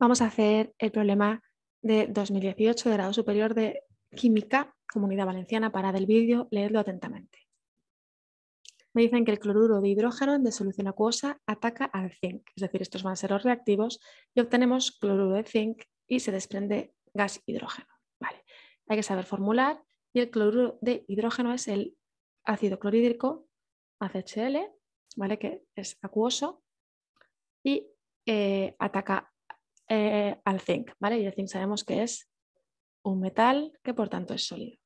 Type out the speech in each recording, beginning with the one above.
vamos a hacer el problema de 2018 de grado superior de Química, Comunidad Valenciana, para del vídeo, leedlo atentamente. Me dicen que el cloruro de hidrógeno en solución acuosa ataca al zinc, es decir, estos van a ser los reactivos y obtenemos cloruro de zinc y se desprende gas hidrógeno. Hay que saber formular y el cloruro de hidrógeno es el ácido clorhídrico ACHL, que es acuoso y eh, ataca eh, al zinc, ¿vale? Y el zinc sabemos que es un metal que por tanto es sólido.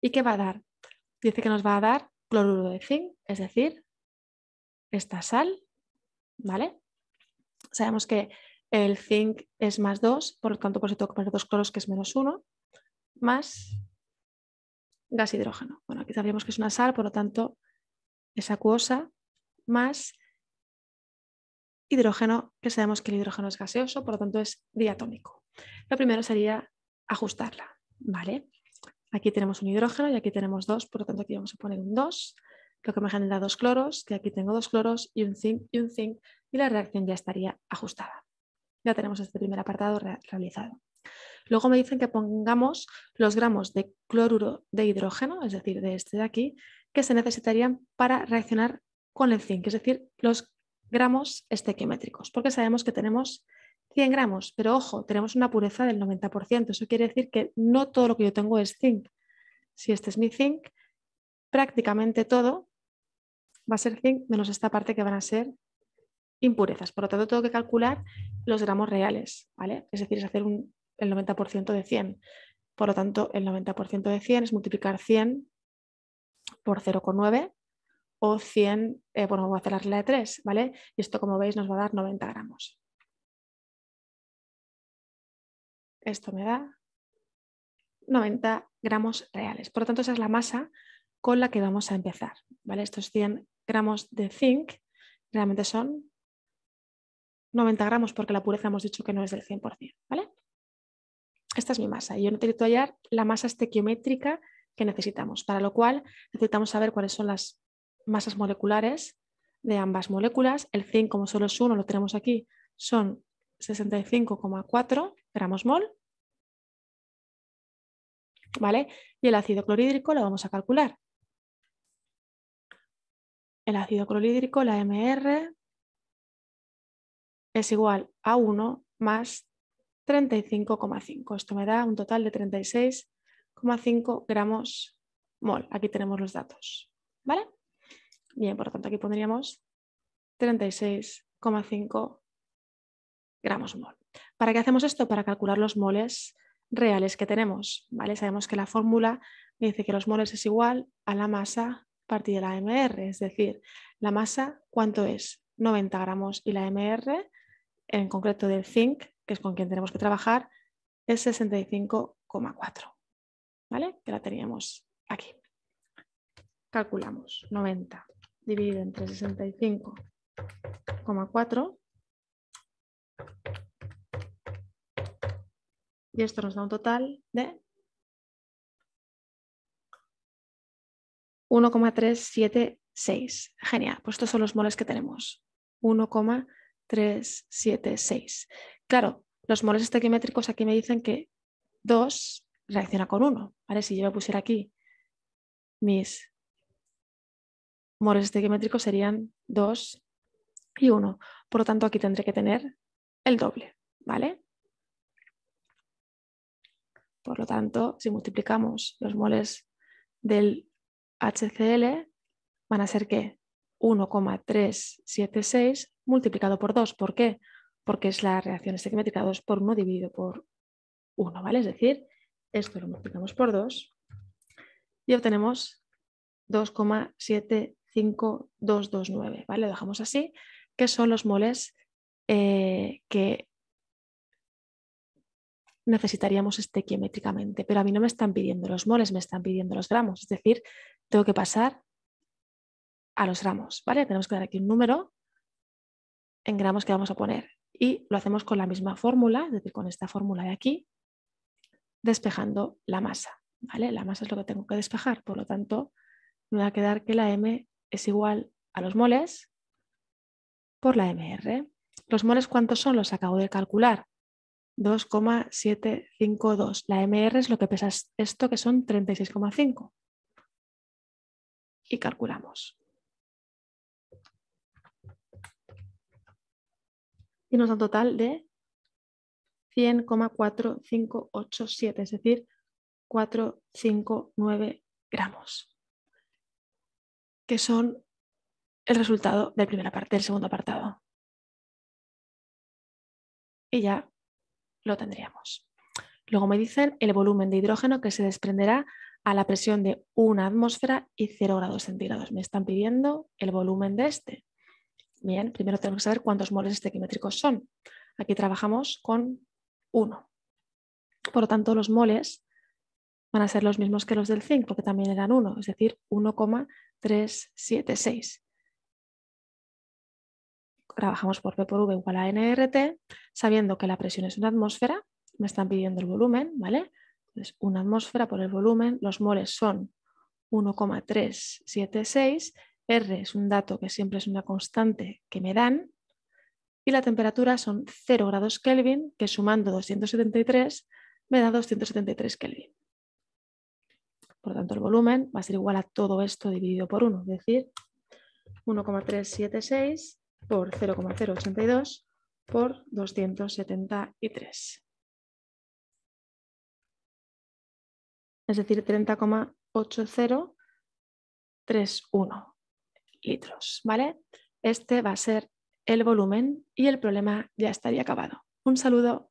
¿Y qué va a dar? Dice que nos va a dar cloruro de zinc, es decir, esta sal, ¿vale? Sabemos que el zinc es más 2, por lo tanto, por si tengo que poner dos cloros, que es menos 1, más gas hidrógeno. Bueno, aquí sabríamos que es una sal, por lo tanto, es acuosa, más hidrógeno, que sabemos que el hidrógeno es gaseoso, por lo tanto es diatómico. Lo primero sería ajustarla, ¿vale? Aquí tenemos un hidrógeno y aquí tenemos dos, por lo tanto aquí vamos a poner un 2, lo que me genera dos cloros, que aquí tengo dos cloros y un zinc y un zinc, y la reacción ya estaría ajustada. Ya tenemos este primer apartado realizado. Luego me dicen que pongamos los gramos de cloruro de hidrógeno, es decir, de este de aquí, que se necesitarían para reaccionar con el zinc, es decir, los gramos estequiométricos porque sabemos que tenemos 100 gramos, pero ojo, tenemos una pureza del 90%. Eso quiere decir que no todo lo que yo tengo es zinc. Si este es mi zinc, prácticamente todo va a ser zinc menos esta parte que van a ser impurezas. Por lo tanto, tengo que calcular los gramos reales, ¿vale? Es decir, es hacer un, el 90% de 100. Por lo tanto, el 90% de 100 es multiplicar 100 por 0,9 o 100, eh, bueno, voy a hacer la de 3, ¿vale? Y esto, como veis, nos va a dar 90 gramos. Esto me da 90 gramos reales. Por lo tanto, esa es la masa con la que vamos a empezar, ¿vale? Estos 100 gramos de zinc realmente son 90 gramos porque la pureza hemos dicho que no es del 100%, ¿vale? Esta es mi masa y yo necesito hallar la masa estequiométrica que necesitamos, para lo cual necesitamos saber cuáles son las masas moleculares de ambas moléculas. El zinc, como solo es uno, lo tenemos aquí, son 65,4 gramos mol. ¿Vale? Y el ácido clorhídrico lo vamos a calcular. El ácido clorhídrico, la MR, es igual a 1 más 35,5. Esto me da un total de 36,5 gramos mol. Aquí tenemos los datos. ¿Vale? Bien, por lo tanto, aquí pondríamos 36,5 gramos mol. ¿Para qué hacemos esto? Para calcular los moles reales que tenemos. ¿vale? Sabemos que la fórmula dice que los moles es igual a la masa partida de la MR, es decir, la masa, ¿cuánto es? 90 gramos y la MR, en concreto del zinc, que es con quien tenemos que trabajar, es 65,4. ¿Vale? Que la teníamos aquí. Calculamos, 90 dividido entre 65,4 y esto nos da un total de 1,376. Genial, pues estos son los moles que tenemos. 1,376. Claro, los moles estequimétricos aquí me dicen que 2 reacciona con 1. Si yo pusiera aquí mis moles estequiométricos serían 2 y 1. Por lo tanto, aquí tendré que tener el doble, ¿vale? Por lo tanto, si multiplicamos los moles del HCl, van a ser que 1,376 multiplicado por 2. ¿Por qué? Porque es la reacción estequiométrica 2 por 1 dividido por 1, ¿vale? Es decir, esto lo multiplicamos por 2 y obtenemos 2,7 5229, ¿vale? Lo dejamos así, que son los moles eh, que necesitaríamos estequiométricamente, pero a mí no me están pidiendo los moles, me están pidiendo los gramos, es decir, tengo que pasar a los gramos, ¿vale? Tenemos que dar aquí un número en gramos que vamos a poner y lo hacemos con la misma fórmula, es decir, con esta fórmula de aquí, despejando la masa, ¿vale? La masa es lo que tengo que despejar, por lo tanto, me va a quedar que la M es igual a los moles por la MR. ¿Los moles cuántos son? Los acabo de calcular. 2,752. La MR es lo que pesa esto, que son 36,5. Y calculamos. Y nos da un total de 100,4587, es decir, 459 gramos que son el resultado del segundo apartado. Y ya lo tendríamos. Luego me dicen el volumen de hidrógeno que se desprenderá a la presión de una atmósfera y 0 grados centígrados. Me están pidiendo el volumen de este. Bien, primero tenemos que saber cuántos moles estequimétricos son. Aquí trabajamos con 1. Por lo tanto, los moles van a ser los mismos que los del zinc, porque también eran 1, es decir, 1,376. Trabajamos por P por V igual a NRT, sabiendo que la presión es una atmósfera, me están pidiendo el volumen, ¿vale? Entonces, una atmósfera por el volumen, los moles son 1,376, R es un dato que siempre es una constante que me dan, y la temperatura son 0 grados Kelvin, que sumando 273 me da 273 Kelvin. Por lo tanto, el volumen va a ser igual a todo esto dividido por 1, es decir, 1,376 por 0,082 por 273. Es decir, 30,8031 litros. ¿vale? Este va a ser el volumen y el problema ya estaría acabado. Un saludo.